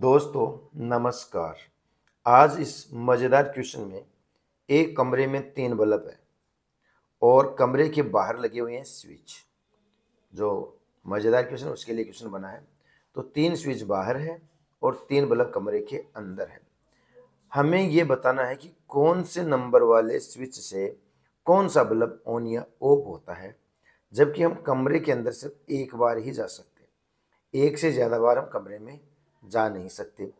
दोस्तों नमस्कार आज इस मज़ेदार क्वेश्चन में एक कमरे में तीन बल्ब है और कमरे के बाहर लगे हुए हैं स्विच जो मज़ेदार क्वेश्चन उसके लिए क्वेश्चन बना है तो तीन स्विच बाहर है और तीन बल्ब कमरे के अंदर है हमें ये बताना है कि कौन से नंबर वाले स्विच से कौन सा बल्ब ऑन या ऑफ होता है जबकि हम कमरे के अंदर सिर्फ एक बार ही जा सकते हैं एक से ज़्यादा बार हम कमरे में जा नहीं सकते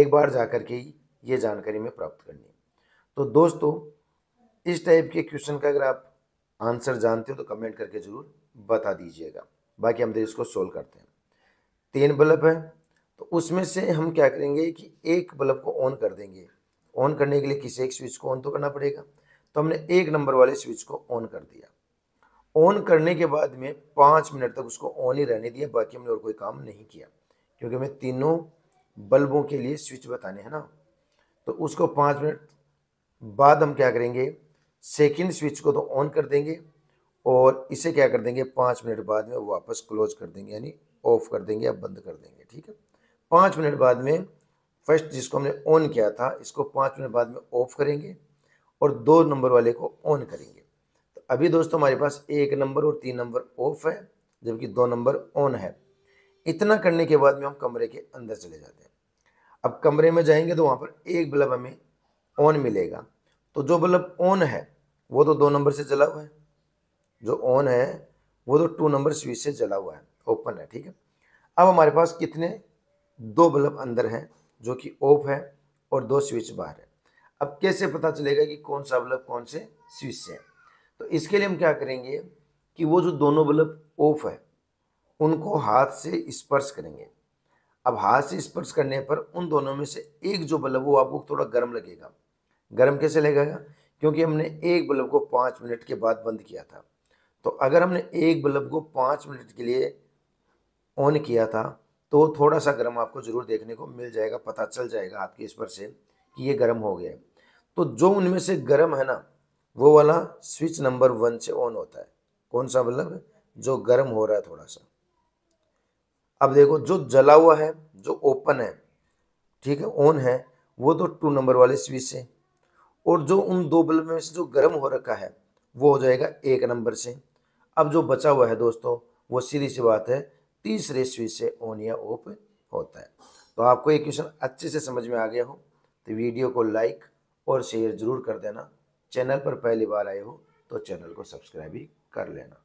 एक बार जा कर के ही ये जानकारी में प्राप्त करनी है तो दोस्तों इस टाइप के क्वेश्चन का अगर आप आंसर जानते हो तो कमेंट करके ज़रूर बता दीजिएगा बाकी हम देर इसको सोल्व करते हैं तीन बल्ब है तो उसमें से हम क्या करेंगे कि एक बल्ब को ऑन कर देंगे ऑन करने के लिए किसी एक स्विच को ऑन तो करना पड़ेगा तो हमने एक नंबर वाले स्विच को ऑन कर दिया ऑन करने के बाद में पाँच मिनट तक उसको ऑन ही रहने दिया बाकी हमने और कोई काम नहीं किया क्योंकि हमें तीनों बल्बों के लिए स्विच बताने हैं ना तो उसको पाँच मिनट बाद हम क्या करेंगे सेकंड स्विच को तो ऑन कर देंगे और इसे क्या कर देंगे पाँच मिनट बाद में वापस क्लोज कर देंगे यानी ऑफ कर देंगे या बंद कर देंगे ठीक है पाँच मिनट बाद में फर्स्ट जिसको हमने ऑन किया था इसको पाँच मिनट बाद में ऑफ करेंगे और दो नंबर वाले को ऑन करेंगे तो अभी दोस्तों हमारे पास एक नंबर और तीन नंबर ऑफ है जबकि दो नंबर ऑन है इतना करने के बाद में हम कमरे के अंदर चले जाते हैं अब कमरे में जाएंगे तो वहाँ पर एक बल्ब हमें ऑन मिलेगा तो जो बल्ब ऑन है वो तो दो नंबर से जला हुआ है जो ऑन है वो तो टू नंबर स्विच से जला हुआ है ओपन है ठीक है अब हमारे पास कितने दो बल्ब अंदर हैं जो कि ऑफ है और दो स्विच बाहर है अब कैसे पता चलेगा कि कौन सा बल्ब कौन से स्विच से है तो इसके लिए हम क्या करेंगे कि वो जो दोनों बल्ब ऑफ है उनको हाथ से स्पर्श करेंगे अब हाथ से स्पर्श करने पर उन दोनों में से एक जो बल्ब वो आपको थोड़ा गर्म लगेगा गर्म कैसे लगेगा क्योंकि हमने एक बल्ब को पाँच मिनट के बाद बंद किया था तो अगर हमने एक बल्ब को पाँच मिनट के लिए ऑन किया था तो थोड़ा सा गर्म आपको ज़रूर देखने को मिल जाएगा पता चल जाएगा आपके स्पर्श से कि ये गर्म हो गया है तो जो उनमें से गर्म है ना वो वाला स्विच नंबर वन से ऑन होता है कौन सा बल्ब जो गर्म हो रहा है थोड़ा सा अब देखो जो जला हुआ है जो ओपन है ठीक है ऑन है वो तो टू नंबर वाले स्विच से और जो उन दो बल्ब में से जो गर्म हो रखा है वो हो जाएगा एक नंबर से अब जो बचा हुआ है दोस्तों वो सीधी सी बात है तीसरे स्विच से ऑन या ऑफ होता है तो आपको ये क्वेश्चन अच्छे से समझ में आ गया हो तो वीडियो को लाइक और शेयर ज़रूर कर देना चैनल पर पहली बार आए हो तो चैनल को सब्सक्राइब भी कर लेना